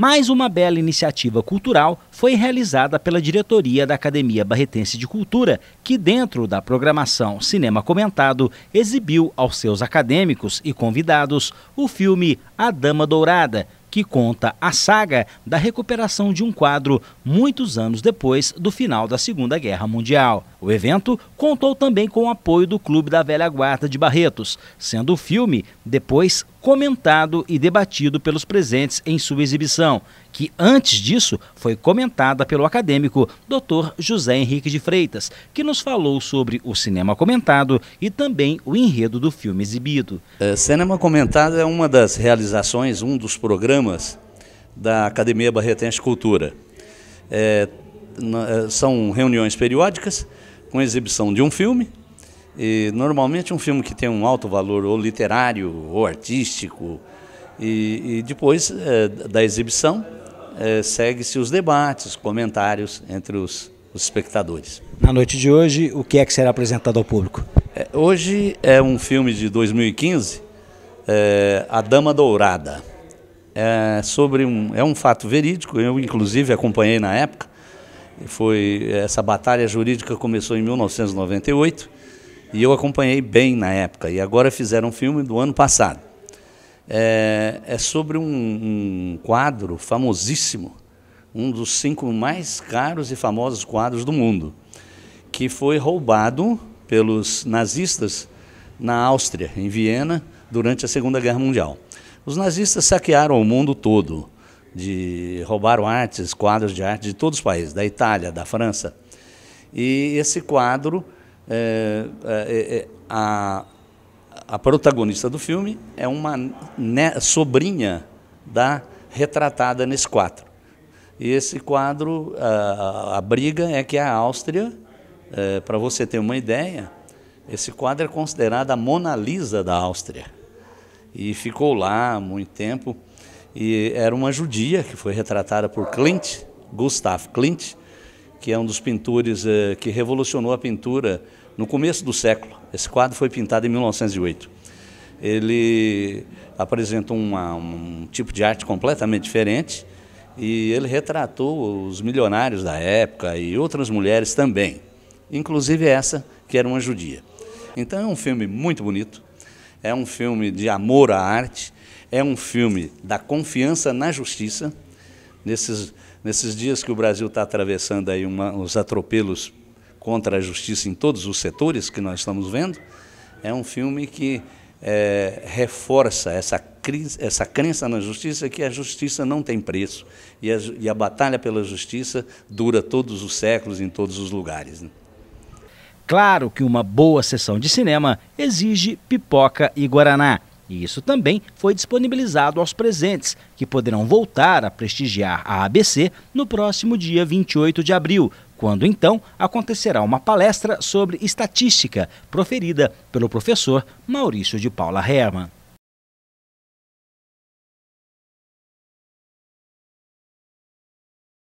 Mais uma bela iniciativa cultural foi realizada pela diretoria da Academia Barretense de Cultura, que, dentro da programação Cinema Comentado, exibiu aos seus acadêmicos e convidados o filme A Dama Dourada, que conta a saga da recuperação de um quadro muitos anos depois do final da Segunda Guerra Mundial. O evento contou também com o apoio do Clube da Velha Guarda de Barretos, sendo o filme depois comentado e debatido pelos presentes em sua exibição, que antes disso foi comentada pelo acadêmico Dr. José Henrique de Freitas, que nos falou sobre o cinema comentado e também o enredo do filme exibido. É, cinema comentado é uma das realizações, um dos programas da Academia Barretense Cultura. É, é, são reuniões periódicas com a exibição de um filme. E, normalmente um filme que tem um alto valor ou literário ou artístico. E, e depois é, da exibição, é, segue-se os debates, comentários entre os, os espectadores. Na noite de hoje, o que é que será apresentado ao público? É, hoje é um filme de 2015, é, A Dama Dourada. É, sobre um, é um fato verídico, eu inclusive acompanhei na época, foi essa batalha jurídica começou em 1998 e eu acompanhei bem na época. E agora fizeram um filme do ano passado. É, é sobre um, um quadro famosíssimo, um dos cinco mais caros e famosos quadros do mundo, que foi roubado pelos nazistas na Áustria, em Viena, durante a Segunda Guerra Mundial. Os nazistas saquearam o mundo todo de roubaram artes, quadros de arte de todos os países, da Itália, da França. E esse quadro, é, é, é, é a, a protagonista do filme é uma né, sobrinha da retratada nesse quadro. E esse quadro, a, a briga é que a Áustria, é, para você ter uma ideia, esse quadro é considerado a Mona Lisa da Áustria. E ficou lá muito tempo. E era uma judia que foi retratada por Clint, Gustav Clint, que é um dos pintores eh, que revolucionou a pintura no começo do século. Esse quadro foi pintado em 1908. Ele apresenta uma, um tipo de arte completamente diferente e ele retratou os milionários da época e outras mulheres também, inclusive essa que era uma judia. Então é um filme muito bonito, é um filme de amor à arte, é um filme da confiança na justiça. Nesses, nesses dias que o Brasil está atravessando aí uma, os atropelos contra a justiça em todos os setores que nós estamos vendo, é um filme que é, reforça essa, crise, essa crença na justiça que a justiça não tem preço e a, e a batalha pela justiça dura todos os séculos em todos os lugares. Né? Claro que uma boa sessão de cinema exige pipoca e guaraná. E isso também foi disponibilizado aos presentes, que poderão voltar a prestigiar a ABC no próximo dia 28 de abril, quando então acontecerá uma palestra sobre estatística, proferida pelo professor Maurício de Paula Herman.